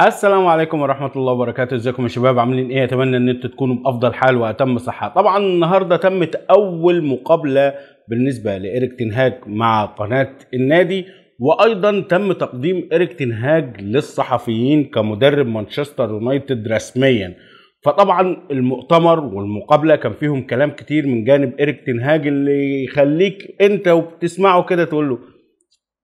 السلام عليكم ورحمه الله وبركاته ازيكم يا شباب عاملين ايه اتمنى ان انتوا تكونوا بافضل حال واتم صحه طبعا النهارده تمت اول مقابله بالنسبه لإيريك تنهاج مع قناه النادي وايضا تم تقديم إيريك تنهاج للصحفيين كمدرب مانشستر يونايتد رسميا فطبعا المؤتمر والمقابله كان فيهم كلام كتير من جانب إيريك تنهاج اللي يخليك انت وبتسمعه كده تقول له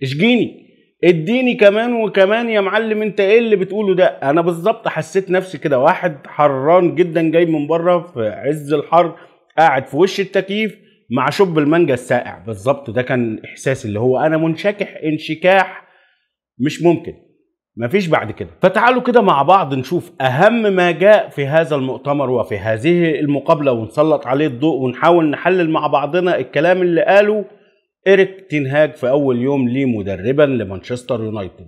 اشجيني اديني كمان وكمان يا معلم انت ايه اللي بتقوله ده انا بالظبط حسيت نفسي كده واحد حران جدا جاي من بره في عز الحر قاعد في وش التكييف مع شب المانجا الساقع بالظبط ده كان احساسي اللي هو انا منشكح انشكاح مش ممكن مفيش بعد كده فتعالوا كده مع بعض نشوف اهم ما جاء في هذا المؤتمر وفي هذه المقابله ونسلط عليه الضوء ونحاول نحلل مع بعضنا الكلام اللي قاله إيريك تينهاج في أول يوم ليه مدربا لمانشستر يونايتد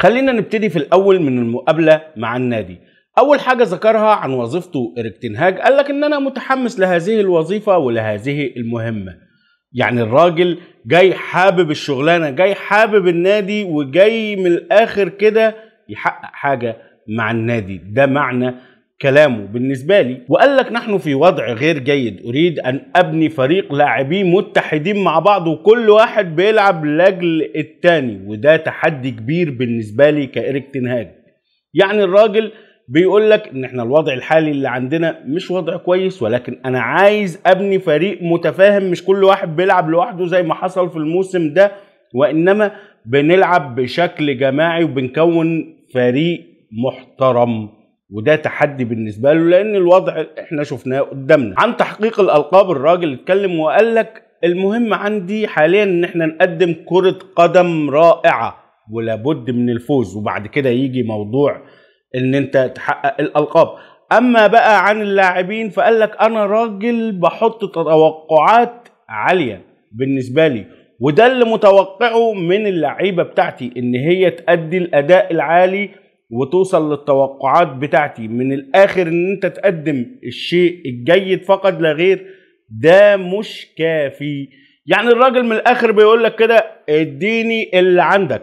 خلينا نبتدي في الأول من المقابلة مع النادي أول حاجة ذكرها عن وظيفته إيريك تنهاج قال لك إن أنا متحمس لهذه الوظيفة ولهذه المهمة يعني الراجل جاي حابب الشغلانة جاي حابب النادي وجاي من الآخر كده يحقق حاجة مع النادي ده معنى كلامه بالنسبة لي وقال لك نحن في وضع غير جيد أريد أن أبني فريق لاعبين متحدين مع بعض وكل واحد بيلعب لاجل التاني وده تحدي كبير بالنسبة لي كايريك تنهاج يعني الراجل بيقول لك ان احنا الوضع الحالي اللي عندنا مش وضع كويس ولكن انا عايز ابني فريق متفاهم مش كل واحد بيلعب لوحده زي ما حصل في الموسم ده وانما بنلعب بشكل جماعي وبنكون فريق محترم وده تحدي بالنسبه له لان الوضع احنا شفناه قدامنا عن تحقيق الالقاب الراجل اتكلم وقال لك المهم عندي حاليا ان احنا نقدم كره قدم رائعه ولابد من الفوز وبعد كده يجي موضوع ان انت تحقق الالقاب اما بقى عن اللاعبين فقال لك انا راجل بحط توقعات عاليه بالنسبه لي وده اللي متوقعه من اللعيبه بتاعتي ان هي تأدي الاداء العالي وتوصل للتوقعات بتاعتي من الاخر ان انت تقدم الشيء الجيد فقط لا غير ده مش كافي يعني الراجل من الاخر بيقول لك كده اديني اللي عندك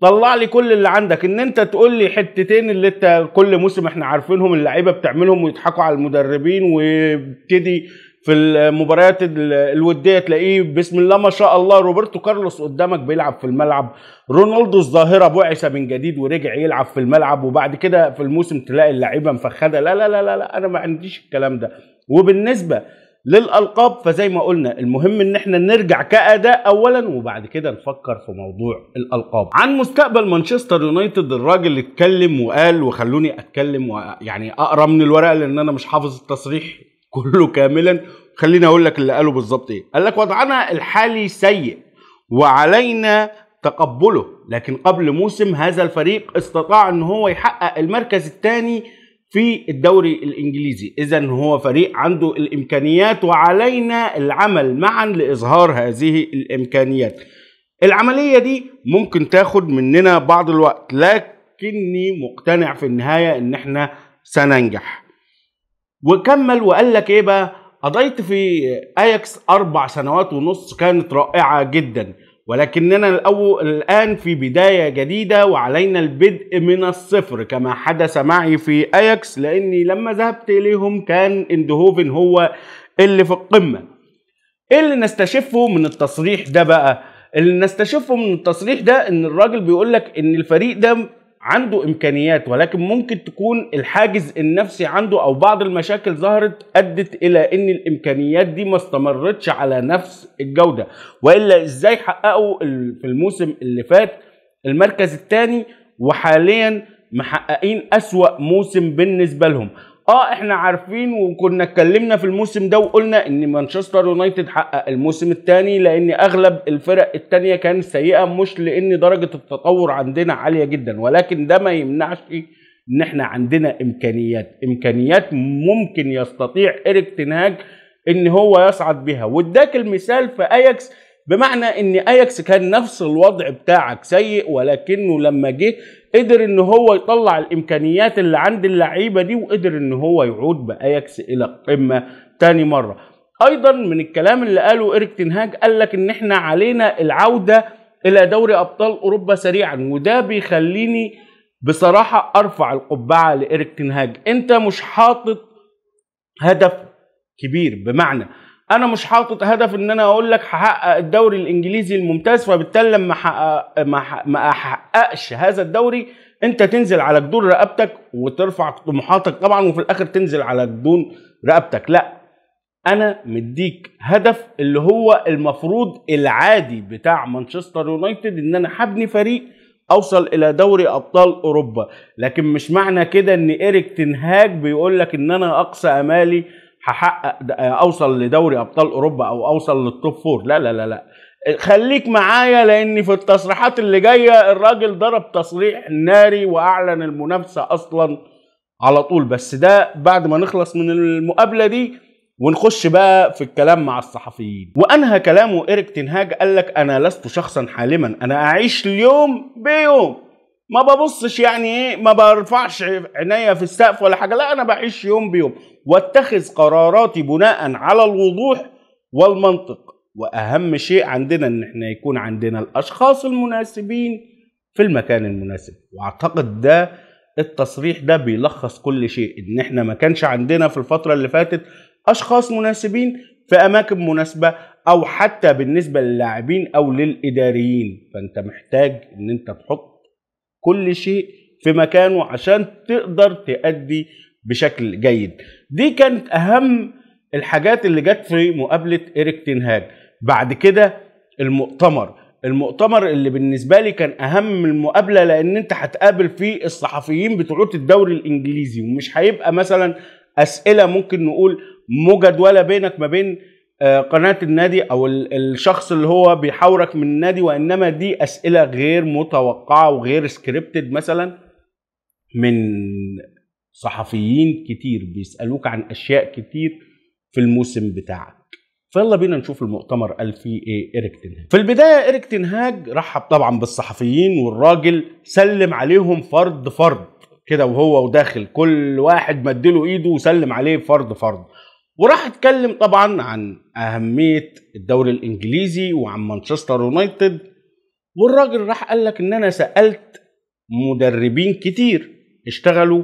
طلع لي كل اللي عندك ان انت تقول لي حتتين اللي انت كل موسم احنا عارفينهم اللعيبه بتعملهم ويضحكوا على المدربين ويبتدي في المباريات الوديه تلاقيه بسم الله ما شاء الله روبرتو كارلوس قدامك بيلعب في الملعب رونالدو الظاهره بعث من جديد ورجع يلعب في الملعب وبعد كده في الموسم تلاقي اللعيبه مفخده لا لا لا لا, لا انا ما عنديش الكلام ده وبالنسبه للالقاب فزي ما قلنا المهم ان احنا نرجع كاداء اولا وبعد كده نفكر في موضوع الالقاب عن مستقبل مانشستر يونايتد الراجل اتكلم وقال وخلوني اتكلم يعني اقرا من الورقه لان انا مش حافظ التصريح كله كاملا خليني اقول لك اللي قاله بالظبط ايه قال لك وضعنا الحالي سيء وعلينا تقبله لكن قبل موسم هذا الفريق استطاع ان هو يحقق المركز الثاني في الدوري الانجليزي اذا هو فريق عنده الامكانيات وعلينا العمل معا لاظهار هذه الامكانيات العمليه دي ممكن تاخد مننا بعض الوقت لكني مقتنع في النهايه ان احنا سننجح وكمل وقال لك ايه بقى قضيت في اياكس اربع سنوات ونص كانت رائعه جدا ولكننا الآن في بداية جديدة وعلينا البدء من الصفر كما حدث معي في أياكس لأني لما ذهبت إليهم كان اندهوفن هو اللي في القمة إيه اللي نستشفه من التصريح ده بقى؟ اللي نستشفه من التصريح ده إن الراجل بيقولك إن الفريق ده عنده امكانيات ولكن ممكن تكون الحاجز النفسي عنده او بعض المشاكل ظهرت ادت الى ان الامكانيات دي ما استمرتش على نفس الجوده والا ازاي حققوا في الموسم اللي فات المركز الثاني وحاليا محققين اسوا موسم بالنسبه لهم اه احنا عارفين وكنا اتكلمنا في الموسم ده وقلنا ان مانشستر يونايتد حقق الموسم الثاني لان اغلب الفرق الثانيه كانت سيئه مش لان درجه التطور عندنا عاليه جدا ولكن ده ما يمنعش ان احنا عندنا امكانيات امكانيات ممكن يستطيع ايريك تنهاج ان هو يصعد بها واداك المثال في اياكس بمعنى ان اياكس كان نفس الوضع بتاعك سيء ولكنه لما جه قدر ان هو يطلع الامكانيات اللي عند اللعيبه دي وقدر ان هو يعود باياكس الى القمه تاني مره ايضا من الكلام اللي قاله ايريك تنهاج قال لك ان احنا علينا العوده الى دوري ابطال اوروبا سريعا وده بيخليني بصراحه ارفع القبعه لايريك تنهاج انت مش حاطط هدف كبير بمعنى انا مش حاطط هدف ان انا اقول لك هحقق الدوري الانجليزي الممتاز فبالتالي لما ما احققش هذا الدوري انت تنزل على جدور رقبتك وترفع طموحاتك طبعا وفي الاخر تنزل على جدون رقبتك لا انا مديك هدف اللي هو المفروض العادي بتاع مانشستر يونايتد ان انا هبني فريق اوصل الى دوري ابطال اوروبا لكن مش معنى كده ان ايريك تنهاج بيقول لك ان انا اقصى امالي هحقق آه، اوصل لدوري ابطال اوروبا او اوصل للتوب فور لا لا لا لا خليك معايا لان في التصريحات اللي جايه الراجل ضرب تصريح ناري واعلن المنافسه اصلا على طول بس ده بعد ما نخلص من المقابله دي ونخش بقى في الكلام مع الصحفيين وانهى كلامه ايريك تنهاج قال لك انا لست شخصا حالما انا اعيش اليوم بيوم ما ببصش يعني ايه ما برفعش عينيا في السقف ولا حاجه لا انا بعيش يوم بيوم واتخذ قراراتي بناء على الوضوح والمنطق واهم شيء عندنا ان احنا يكون عندنا الاشخاص المناسبين في المكان المناسب واعتقد ده التصريح ده بيلخص كل شيء ان احنا ما كانش عندنا في الفتره اللي فاتت اشخاص مناسبين في اماكن مناسبه او حتى بالنسبه للاعبين او للاداريين فانت محتاج ان انت تحط كل شيء في مكانه عشان تقدر تأدي بشكل جيد دي كانت أهم الحاجات اللي جت في مقابلة إيريك تنهاج بعد كده المؤتمر المؤتمر اللي بالنسبة لي كان أهم من المقابلة لأن أنت هتقابل فيه الصحفيين بتوع الدوري الإنجليزي ومش هيبقى مثلا أسئلة ممكن نقول مجدولة بينك ما بين آه، قناه النادي او الشخص اللي هو بيحاورك من النادي وانما دي اسئله غير متوقعه وغير سكريبتد مثلا من صحفيين كتير بيسالوك عن اشياء كتير في الموسم بتاعك فيلا بينا نشوف المؤتمر قال فيه ايه ايريك تنهاج في البدايه ايريك تنهاج رحب طبعا بالصحفيين والراجل سلم عليهم فرد فرد كده وهو وداخل كل واحد مدله ايده وسلم عليه فرد فرد وراح اتكلم طبعا عن اهميه الدوري الانجليزي وعن مانشستر يونايتد والراجل راح قال لك ان انا سالت مدربين كتير اشتغلوا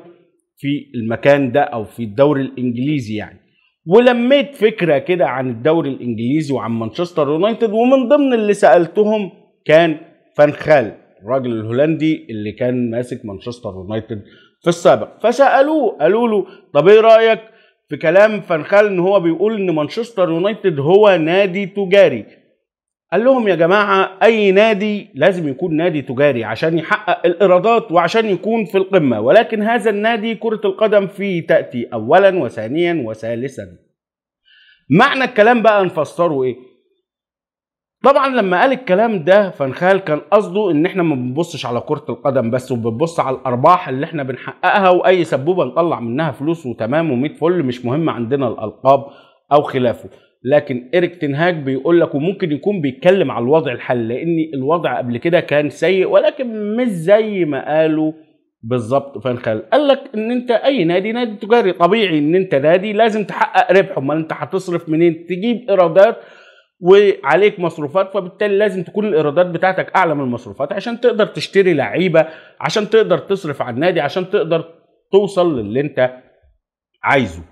في المكان ده او في الدوري الانجليزي يعني ولميت فكره كده عن الدوري الانجليزي وعن مانشستر يونايتد ومن ضمن اللي سالتهم كان فانخال الراجل الهولندي اللي كان ماسك مانشستر يونايتد في السابق فسالوه قالوا له طب ايه رايك في كلام فانخال ان هو بيقول ان مانشستر يونايتد هو نادي تجاري قال لهم يا جماعه اي نادي لازم يكون نادي تجاري عشان يحقق الايرادات وعشان يكون في القمه ولكن هذا النادي كره القدم فيه تاتي اولا وثانيا وثالثا معنى الكلام بقى نفسره ايه طبعا لما قال الكلام ده فنخال كان قصده ان احنا ما بنبصش على كره القدم بس وبنبص على الارباح اللي احنا بنحققها واي سبوبه نطلع منها فلوس وتمام و100 فل مش مهم عندنا الالقاب او خلافه لكن إيريك تنهاج بيقول لك وممكن يكون بيتكلم على الوضع الحالي لأن الوضع قبل كده كان سيء ولكن مش زي ما قالوا بالظبط فنخال قال لك ان انت اي نادي نادي تجاري طبيعي ان انت نادي لازم تحقق ربح امال انت هتصرف منين تجيب ايرادات وعليك مصروفات فبالتالي لازم تكون الايرادات بتاعتك اعلى من المصروفات عشان تقدر تشتري لعيبه عشان تقدر تصرف على النادي عشان تقدر توصل للي انت عايزه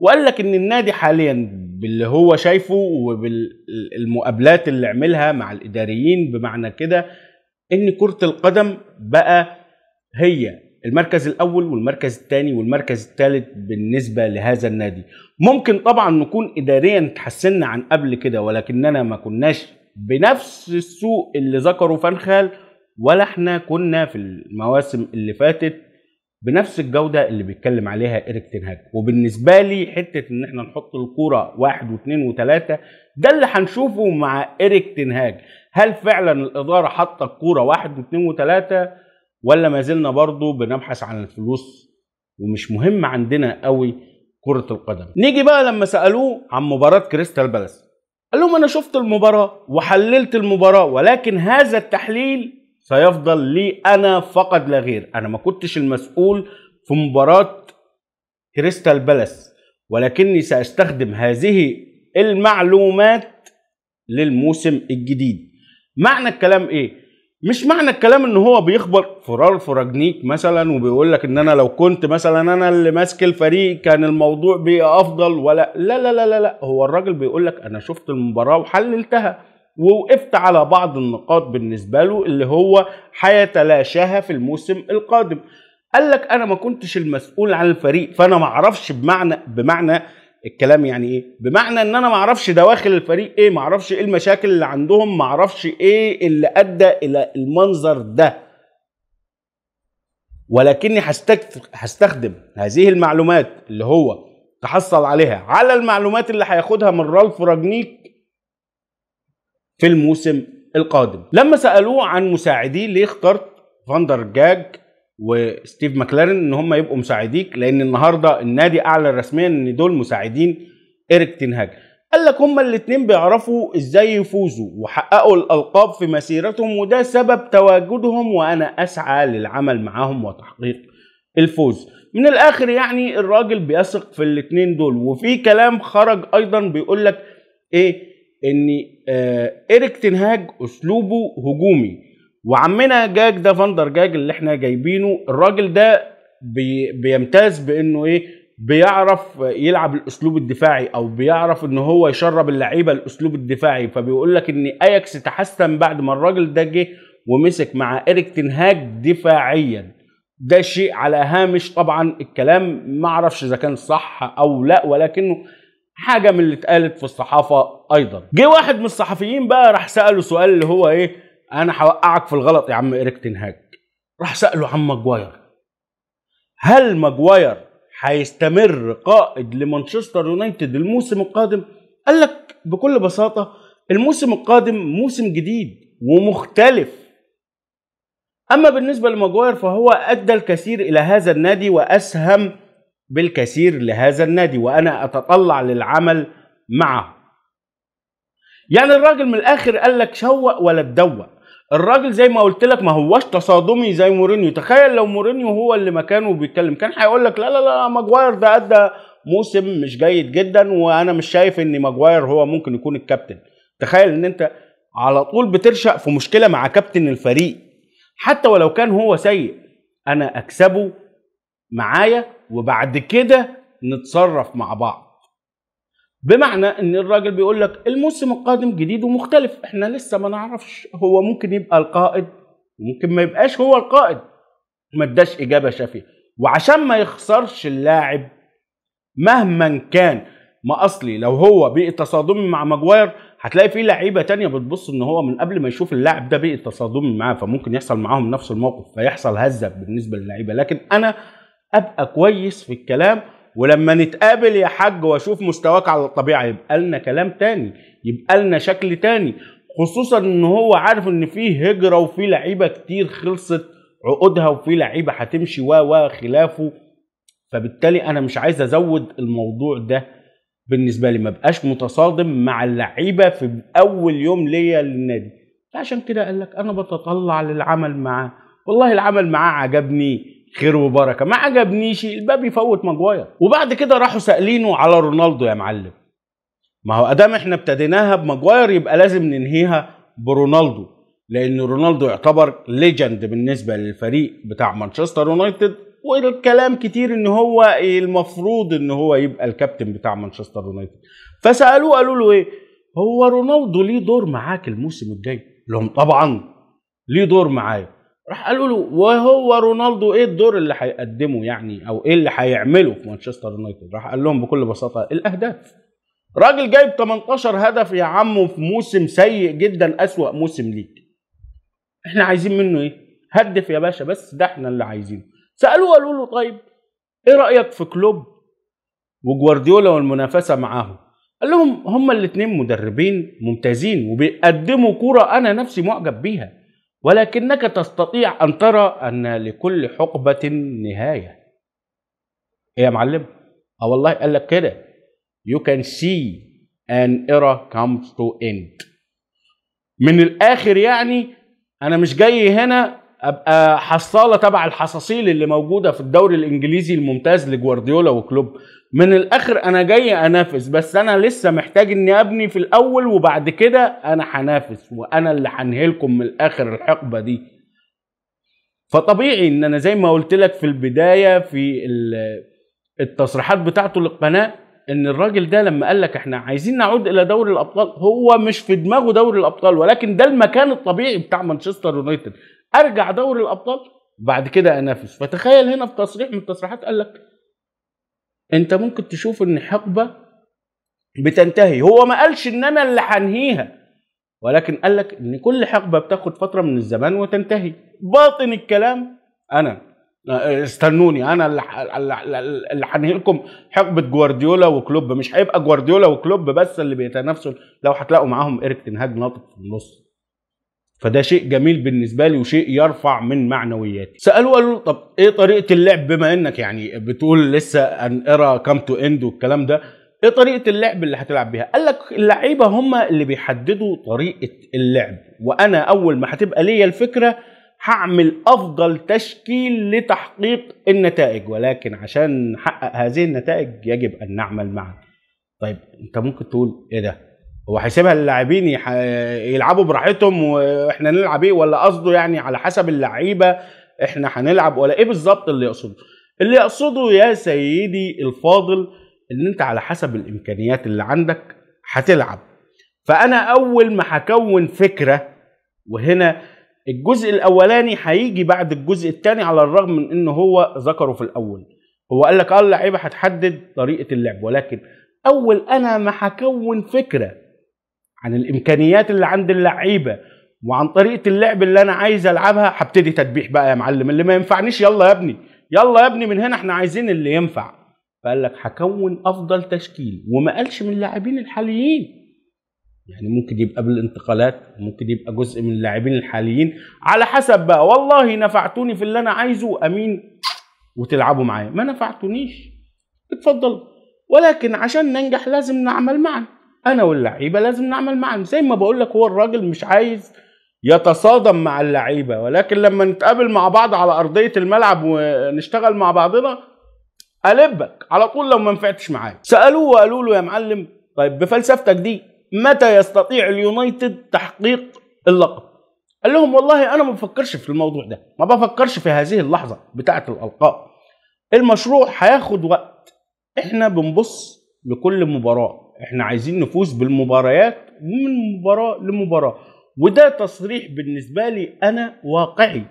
وقال لك ان النادي حاليا باللي هو شايفه وبالمقابلات اللي عملها مع الاداريين بمعنى كده ان كره القدم بقى هي المركز الاول والمركز الثاني والمركز الثالث بالنسبه لهذا النادي ممكن طبعا نكون اداريا تحسننا عن قبل كده ولكننا ما كناش بنفس السوء اللي ذكره فانخال ولا احنا كنا في المواسم اللي فاتت بنفس الجودة اللي بيتكلم عليها إيريك تنهاج وبالنسبة لي حتة إن إحنا نحط الكورة واحد واثنين وثلاثة ده اللي هنشوفه مع إيريك تنهاج هل فعلا الإدارة حاطة الكورة واحد واثنين وثلاثة ولا ما زلنا برضه بنبحث عن الفلوس ومش مهم عندنا قوي كرة القدم نيجي بقى لما سألوه عن مباراة كريستال بالاس قال لهم أنا شفت المباراة وحللت المباراة ولكن هذا التحليل سيفضل لي أنا فقط لا غير أنا ما كنتش المسؤول في مباراة كريستال بالاس ولكني سأستخدم هذه المعلومات للموسم الجديد معنى الكلام إيه؟ مش معنى الكلام ان هو بيخبر فرار فراجنيك مثلا وبيقول لك ان انا لو كنت مثلا انا اللي ماسك الفريق كان الموضوع بيبقى افضل ولا لا لا لا لا, لا. هو الراجل بيقول لك انا شفت المباراه وحللتها ووقفت على بعض النقاط بالنسبه له اللي هو هيتلاشاها في الموسم القادم قال لك انا ما كنتش المسؤول عن الفريق فانا ما اعرفش بمعنى بمعنى الكلام يعني ايه بمعنى ان انا ما اعرفش دواخل الفريق ايه ما اعرفش ايه المشاكل اللي عندهم ما اعرفش ايه اللي ادى الى المنظر ده ولكني هستخدم هذه المعلومات اللي هو تحصل عليها على المعلومات اللي هياخدها من رالف راجنيك في الموسم القادم لما سألوه عن مساعديه ليه اخترت فاندر جاج وستيف ماكلارن ان هم يبقوا مساعديك لان النهارده النادي اعلن رسميا ان دول مساعدين ايريك تنهاج قال لك هم الاثنين بيعرفوا ازاي يفوزوا وحققوا الالقاب في مسيرتهم وده سبب تواجدهم وانا اسعى للعمل معاهم وتحقيق الفوز من الاخر يعني الراجل بيثق في الاثنين دول وفي كلام خرج ايضا بيقول لك ايه ان آه ايريك تنهاج اسلوبه هجومي وعمنا جاج ده فاندر جاج اللي احنا جايبينه الراجل ده بي بيمتاز بانه ايه بيعرف يلعب الاسلوب الدفاعي او بيعرف ان هو يشرب اللعيبه الاسلوب الدفاعي فبيقول لك ان اياكس تحسن بعد ما الراجل ده جه ومسك مع اريك تنهاج دفاعيا ده شيء على هامش طبعا الكلام ما اعرفش اذا كان صح او لا ولكنه حاجه من اللي اتقالت في الصحافه ايضا جه واحد من الصحفيين بقى راح ساله سؤال اللي هو ايه انا هوقعك في الغلط يا عم ايريك تنهاج راح ساله عن ماجواير هل ماجواير هيستمر قائد لمانشستر يونايتد الموسم القادم قال لك بكل بساطه الموسم القادم موسم جديد ومختلف اما بالنسبه لماجواير فهو ادى الكثير الى هذا النادي واسهم بالكثير لهذا النادي وانا اتطلع للعمل معه يعني الراجل من الاخر قال لك شوق ولا تدوق الراجل زي ما قلت لك ما هواش تصادمي زي مورينيو تخيل لو مورينيو هو اللي مكانه بيتكلم كان هيقول لك لا لا لا ماجواير ده ادى موسم مش جيد جدا وانا مش شايف ان ماجواير هو ممكن يكون الكابتن تخيل ان انت على طول بترشق في مشكله مع كابتن الفريق حتى ولو كان هو سيء انا اكسبه معايا وبعد كده نتصرف مع بعض بمعنى ان الراجل بيقول لك الموسم القادم جديد ومختلف احنا لسه ما نعرفش هو ممكن يبقى القائد وممكن ما يبقاش هو القائد ما اداش اجابه شافيه وعشان ما يخسرش اللاعب مهما كان ما اصلي لو هو بيئه تصادمي مع ماجواير هتلاقي في لعيبه تانية بتبص ان هو من قبل ما يشوف اللاعب ده بيئه تصادمي معاه فممكن يحصل معاهم نفس الموقف فيحصل هزه بالنسبه للعيبه لكن انا ابقى كويس في الكلام ولما نتقابل يا حاج واشوف مستواك على الطبيعه يبقى لنا كلام تاني يبقى لنا شكل تاني خصوصا ان هو عارف ان في هجره وفي لعيبه كتير خلصت عقودها وفي لعيبه هتمشي و و خلافه فبالتالي انا مش عايز ازود الموضوع ده بالنسبه لي ما بقاش متصادم مع اللعيبه في اول يوم ليا للنادي فعشان كده قال لك انا بتطلع للعمل معاه والله العمل معاه عجبني خير وبركه ما عجبنيش الباب يفوت ماجواير وبعد كده راحوا سالينه على رونالدو يا معلم ما هو ادام احنا ابتديناها بماجواير يبقى لازم ننهيها برونالدو لان رونالدو يعتبر ليجند بالنسبه للفريق بتاع مانشستر يونايتد والكلام كتير ان هو المفروض ان هو يبقى الكابتن بتاع مانشستر يونايتد فسالوه قالوا له ايه هو رونالدو ليه دور معاك الموسم الجاي لهم طبعا ليه دور معايا راح قالوا له وهو رونالدو ايه الدور اللي هيقدمه يعني او ايه اللي هيعمله في مانشستر يونايتد راح قال لهم بكل بساطه الاهداف راجل جايب 18 هدف يا عم في موسم سيء جدا اسوأ موسم ليك احنا عايزين منه ايه هدف يا باشا بس ده احنا اللي عايزينه سالوه قالوا له طيب ايه رايك في كلوب وجوارديولا والمنافسه معاهم قال لهم هما الاثنين مدربين ممتازين وبيقدموا كرة انا نفسي معجب بيها ولكنك تستطيع أن ترى أن لكل حقبة نهاية إيه يا معلم؟ آه والله قال لك كده You can see an era comes to end من الآخر يعني أنا مش جاي هنا ابقى حصاله تبع الحصاصيل اللي موجوده في الدوري الانجليزي الممتاز لجوارديولا وكلوب من الاخر انا جاي انافس بس انا لسه محتاج اني ابني في الاول وبعد كده انا هنافس وانا اللي هنهلكم من الاخر الحقبه دي فطبيعي ان انا زي ما قلت لك في البدايه في التصريحات بتاعته للقناه ان الراجل ده لما قال لك احنا عايزين نعود الى دوري الابطال هو مش في دماغه دوري الابطال ولكن ده المكان الطبيعي بتاع مانشستر يونايتد ارجع دوري الابطال بعد كده انافس فتخيل هنا في تصريح من التصريحات قال لك انت ممكن تشوف ان حقبه بتنتهي هو ما قالش ان انا اللي هنهيها ولكن قال لك ان كل حقبه بتاخد فتره من الزمان وتنتهي باطن الكلام انا آه، استنوني انا اللي هنهي لكم حقبه جوارديولا وكلوب مش هيبقى جوارديولا وكلوب بس اللي بيتنافسوا لو هتلاقوا معاهم ايريك تنهاج ناطط في النص فده شيء جميل بالنسبه لي وشيء يرفع من معنوياتي سالوه قالوا له طب ايه طريقه اللعب بما انك يعني بتقول لسه ان ارا كام تو اند والكلام ده ايه طريقه اللعب اللي هتلعب بيها قال لك اللعيبه هم اللي بيحددوا طريقه اللعب وانا اول ما هتبقى ليا الفكره هعمل افضل تشكيل لتحقيق النتائج ولكن عشان نحقق هذه النتائج يجب ان نعمل معا طيب انت ممكن تقول ايه ده هو هيسيبها للاعبين يلعبوا براحتهم واحنا نلعب ايه ولا قصده يعني على حسب اللعيبه احنا هنلعب ولا ايه بالظبط اللي يقصده اللي يقصده يا سيدي الفاضل ان انت على حسب الامكانيات اللي عندك هتلعب فانا اول ما هكون فكره وهنا الجزء الاولاني هيجي بعد الجزء الثاني على الرغم من ان هو ذكره في الاول هو قال لك اه اللعيبه هتحدد طريقه اللعب ولكن اول انا ما هكون فكره عن الامكانيات اللي عند اللعيبه وعن طريقه اللعب اللي انا عايز العبها هبتدي تدبيح بقى يا معلم اللي ما ينفعنيش يلا يا ابني يلا يا ابني من هنا احنا عايزين اللي ينفع فقال لك هكون افضل تشكيل وما قالش من اللاعبين الحاليين يعني ممكن يبقى بالانتقالات ممكن يبقى جزء من اللاعبين الحاليين على حسب بقى والله نفعتوني في اللي انا عايزه امين وتلعبوا معايا ما نفعتونيش اتفضلوا ولكن عشان ننجح لازم نعمل معا انا واللعيبه لازم نعمل معا زي ما بقول لك هو الراجل مش عايز يتصادم مع اللعيبه ولكن لما نتقابل مع بعض على ارضيه الملعب ونشتغل مع بعضنا قلبك على طول لو ما نفعتش معاه سالوه وقالوا له يا معلم طيب بفلسفتك دي متى يستطيع اليونايتد تحقيق اللقب قال لهم والله انا ما بفكرش في الموضوع ده ما بفكرش في هذه اللحظه بتاعه الالقاب المشروع هياخد وقت احنا بنبص لكل مباراه احنا عايزين نفوز بالمباريات من مباراه لمباراه وده تصريح بالنسبه لي انا واقعي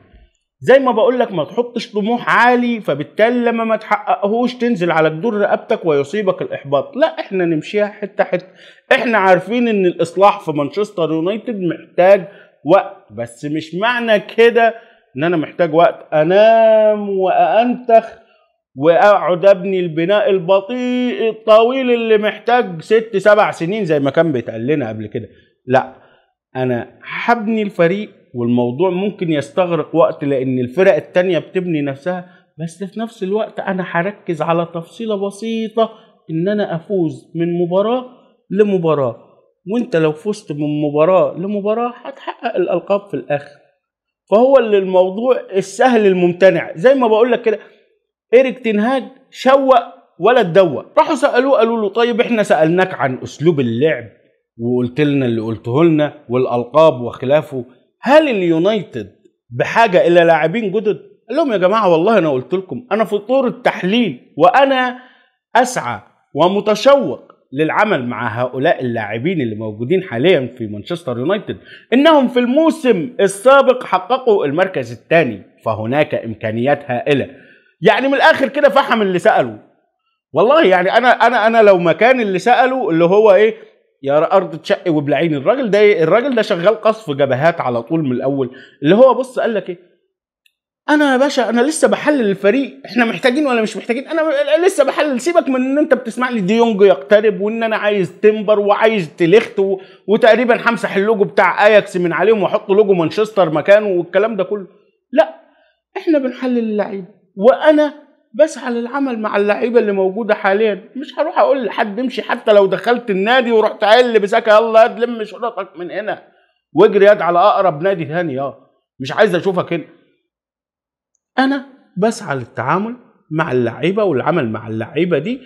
زي ما بقول لك ما تحطش طموح عالي فبالتالي لما ما تحققهوش تنزل على جدور رقبتك ويصيبك الاحباط لا احنا نمشيها حته حته احنا عارفين ان الاصلاح في مانشستر يونايتد محتاج وقت بس مش معنى كده ان انا محتاج وقت انام وانتخ واقعد ابني البناء البطيء الطويل اللي محتاج ست سبع سنين زي ما كان بيتقال لنا قبل كده لا انا هبني الفريق والموضوع ممكن يستغرق وقت لان الفرق التانية بتبني نفسها بس في نفس الوقت انا هركز على تفصيله بسيطه ان انا افوز من مباراه لمباراه وانت لو فزت من مباراه لمباراه هتحقق الالقاب في الاخر فهو اللي الموضوع السهل الممتنع زي ما بقول لك كده إيريك تنهاج شوق ولا اتدوق راحوا سألوه قالوا له طيب احنا سألناك عن أسلوب اللعب وقلت لنا اللي قلته لنا والألقاب وخلافه هل اليونايتد بحاجة إلى لاعبين جدد؟ قال لهم يا جماعة والله أنا قلت لكم أنا في طور التحليل وأنا أسعى ومتشوق للعمل مع هؤلاء اللاعبين اللي موجودين حاليا في مانشستر يونايتد انهم في الموسم السابق حققوا المركز الثاني فهناك امكانيات هائله يعني من الاخر كده فحم اللي ساله والله يعني انا انا انا لو مكان اللي ساله اللي هو ايه يا ارض تشق وبلعين الراجل ده الراجل ده شغال قصف جبهات على طول من الاول اللي هو بص قال لك ايه انا يا باشا انا لسه بحلل الفريق احنا محتاجين ولا مش محتاجين انا لسه بحلل سيبك من ان انت بتسمع لي ديونج دي يقترب وان انا عايز تمبر وعايز تليخت وتقريبا همسح اللوجو بتاع اياكس من عليهم واحط لوجو مانشستر مكانه والكلام ده كله لا احنا بنحلل اللعيبه وانا بسعى للعمل مع اللعيبه اللي موجوده حاليا مش هروح اقول لحد امشي حتى لو دخلت النادي ورحت قايل لبساك يلا هات لم شنطك من هنا واجري ياد على اقرب نادي ثاني اه مش عايز اشوفك هنا انا بسعى للتعامل مع اللعيبه والعمل مع اللعيبه دي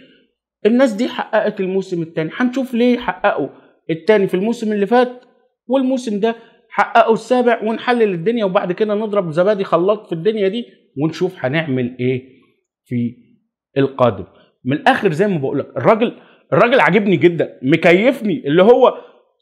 الناس دي حققت الموسم الثاني هنشوف ليه حققوا الثاني في الموسم اللي فات والموسم ده حققوا السابع ونحلل الدنيا وبعد كده نضرب زبادي خلاط في الدنيا دي ونشوف هنعمل ايه في القادم من الاخر زي ما بقول لك الراجل الراجل عاجبني جدا مكيفني اللي هو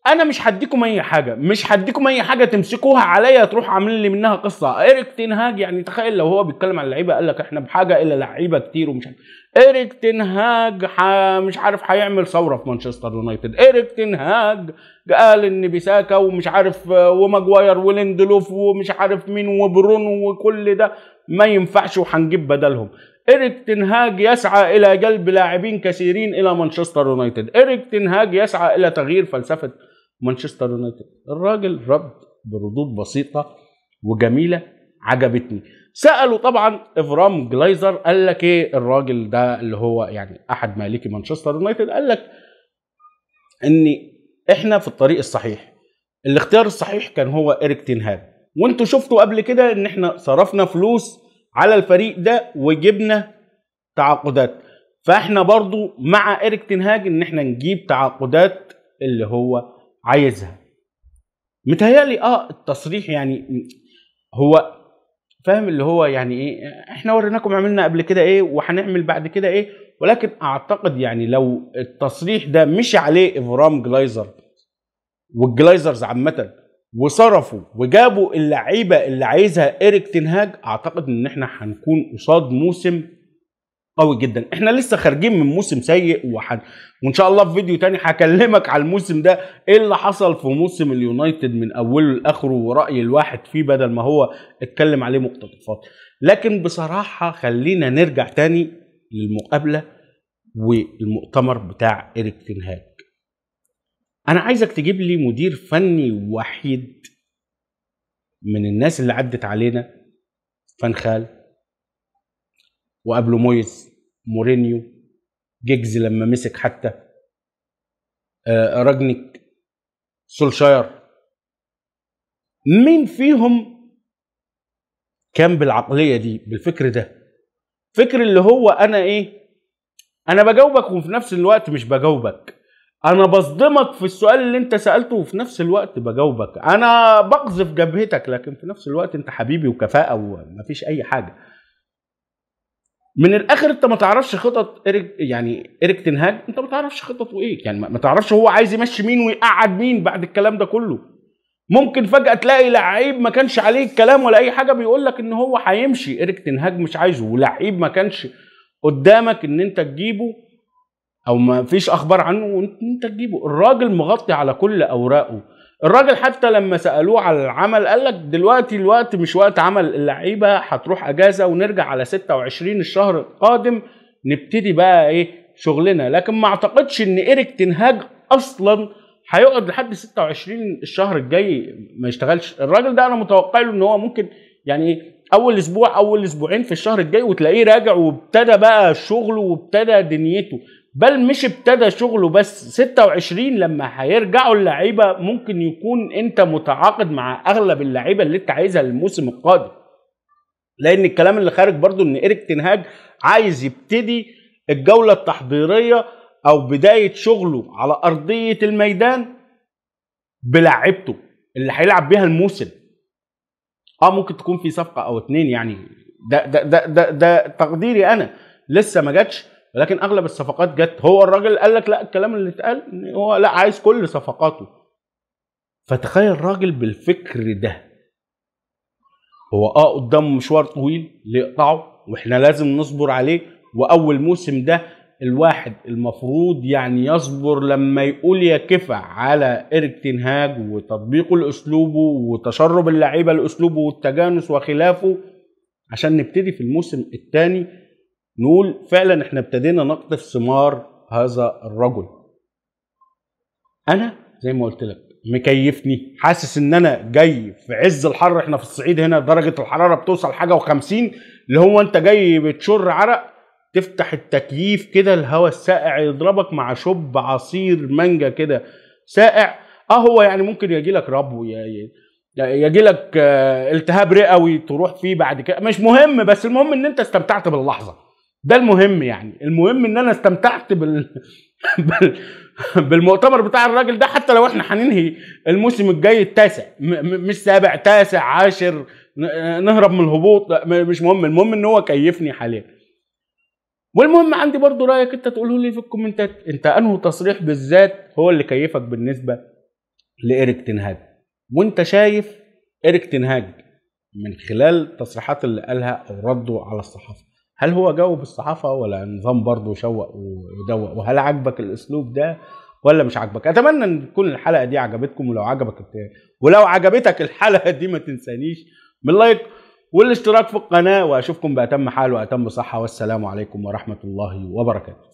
انا مش هديكم اي حاجه مش هديكم اي حاجه تمسكوها عليا تروحوا عاملين لي منها قصه ايريك تنهاج يعني تخيل لو هو بيتكلم عن اللعيبه قال لك احنا بحاجه الى لعيبه كتير ومش عارف ايريك تنهاج ح... مش عارف هيعمل ثوره في مانشستر يونايتد ايريك تنهاج قال ان بيساكا ومش عارف وماجواير وليندلوف ومش عارف مين وبرونو وكل ده ما ينفعش وهنجيب بدلهم إريك تنهاج يسعى إلى جلب لاعبين كثيرين إلى مانشستر يونايتد إريك تنهاج يسعى إلى تغيير فلسفة مانشستر يونايتد الراجل رد بردود بسيطة وجميلة عجبتني سألوا طبعا إفرام جلايزر قال لك إيه الراجل ده اللي هو يعني أحد مالكي مانشستر يونايتد قال لك إن إحنا في الطريق الصحيح الاختيار الصحيح كان هو إريك تنهاج وانتوا شفتوا قبل كده ان احنا صرفنا فلوس على الفريق ده وجبنا تعاقدات فاحنا برضو مع ايريك تنهاج ان احنا نجيب تعاقدات اللي هو عايزها متهيألي اه التصريح يعني هو فاهم اللي هو يعني ايه احنا وريناكم عملنا قبل كده ايه وهنعمل بعد كده ايه ولكن اعتقد يعني لو التصريح ده مشي عليه افرام جلايزر والجلايزرز عامه وصرفوا وجابوا اللعيبه اللي عايزها ايريك تنهاج اعتقد ان احنا هنكون قصاد موسم قوي جدا احنا لسه خارجين من موسم سيء وحد وان شاء الله في فيديو تاني هكلمك على الموسم ده ايه اللي حصل في موسم اليونايتد من اوله لاخره وراي الواحد فيه بدل ما هو اتكلم عليه مقتطفات لكن بصراحه خلينا نرجع تاني للمقابله والمؤتمر بتاع ايريك تنهاج انا عايزك تجيب لي مدير فني وحيد من الناس اللي عدت علينا فنخال وقبله مويس مورينيو جيجز لما مسك حتى آه، راجنيك سولشاير مين فيهم كان بالعقليه دي بالفكر ده فكر اللي هو انا ايه انا بجاوبك وفي نفس الوقت مش بجاوبك انا بصدمك في السؤال اللي انت سالته وفي نفس الوقت بجاوبك انا بقذف جبهتك لكن في نفس الوقت انت حبيبي وكفاءه ومفيش اي حاجه من الاخر انت ما تعرفش خطط إريك يعني إريك تنهاج انت ما تعرفش خططه ايه يعني ما تعرفش هو عايز يمشي مين ويقعد مين بعد الكلام ده كله ممكن فجاه تلاقي لعيب ما كانش عليه الكلام ولا اي حاجه بيقول لك ان هو هيمشي إريك تنهاج مش عايزه ولعيب ما كانش قدامك ان انت تجيبه او ما فيش اخبار عنه وانت تجيبه الراجل مغطي على كل اوراقه الراجل حتى لما سالوه على العمل قال لك دلوقتي الوقت مش وقت عمل اللعيبه هتروح اجازه ونرجع على 26 الشهر القادم نبتدي بقى ايه شغلنا لكن ما اعتقدش ان ايريك تنهاج اصلا هيقعد لحد 26 الشهر الجاي ما يشتغلش الراجل ده انا متوقع له ان هو ممكن يعني اول اسبوع اول اسبوعين في الشهر الجاي وتلاقيه راجع وابتدى بقى شغله وابتدى دنيته بل مش ابتدى شغله بس 26 لما هيرجعوا اللعيبه ممكن يكون انت متعاقد مع اغلب اللعيبه اللي انت عايزها للموسم القادم لان الكلام اللي خارج برضو ان ايريك تنهاج عايز يبتدي الجوله التحضيريه او بدايه شغله على ارضيه الميدان بلعبته اللي هيلعب بيها الموسم اه ممكن تكون في صفقه او اتنين يعني ده ده ده ده, ده تقديري انا لسه ما جاتش ولكن اغلب الصفقات جت هو الراجل قال لك لا الكلام اللي اتقال هو لا عايز كل صفقاته فتخيل راجل بالفكر ده هو اه قدامه مشوار طويل ليقطعه واحنا لازم نصبر عليه واول موسم ده الواحد المفروض يعني يصبر لما يقول يا كفى على إيريك تنهاج وتطبيقه لأسلوبه وتشرب اللعيبة لأسلوبه والتجانس وخلافه عشان نبتدي في الموسم الثاني نقول فعلا احنا ابتدينا نقطف ثمار هذا الرجل انا زي ما قلت لك مكيفني حاسس ان انا جاي في عز الحر احنا في الصعيد هنا درجه الحراره بتوصل حاجه و50 اللي هو انت جاي بتشر عرق تفتح التكييف كده الهواء الساقع يضربك مع شوب عصير مانجا كده ساقع اهو آه، يعني ممكن يجي لك ربو يجي لك آه، التهاب رئوي تروح فيه بعد كده مش مهم بس المهم ان انت استمتعت باللحظه ده المهم يعني المهم ان انا استمتعت بال بالمؤتمر بتاع الراجل ده حتى لو احنا هننهي الموسم الجاي التاسع م- مش سابع تاسع عاشر ن- نهرب من الهبوط م- مش مهم المهم ان هو كيفني حاليا والمهم عندي برضو رايك انت تقوله لي في الكومنتات انت انه تصريح بالذات هو اللي كيفك بالنسبه لإيريك تنهاج وانت شايف إيريك تنهاج من خلال التصريحات اللي قالها او رده على الصحافه هل هو جاوب الصحافه ولا نظام برضه شوق ودوق وهل عجبك الاسلوب ده ولا مش عجبك اتمنى ان تكون الحلقه دي عجبتكم ولو عجبك ولو عجبتك الحلقه دي ما تنسانيش من لايك والاشتراك في القناه واشوفكم باتم حال واتم صحه والسلام عليكم ورحمه الله وبركاته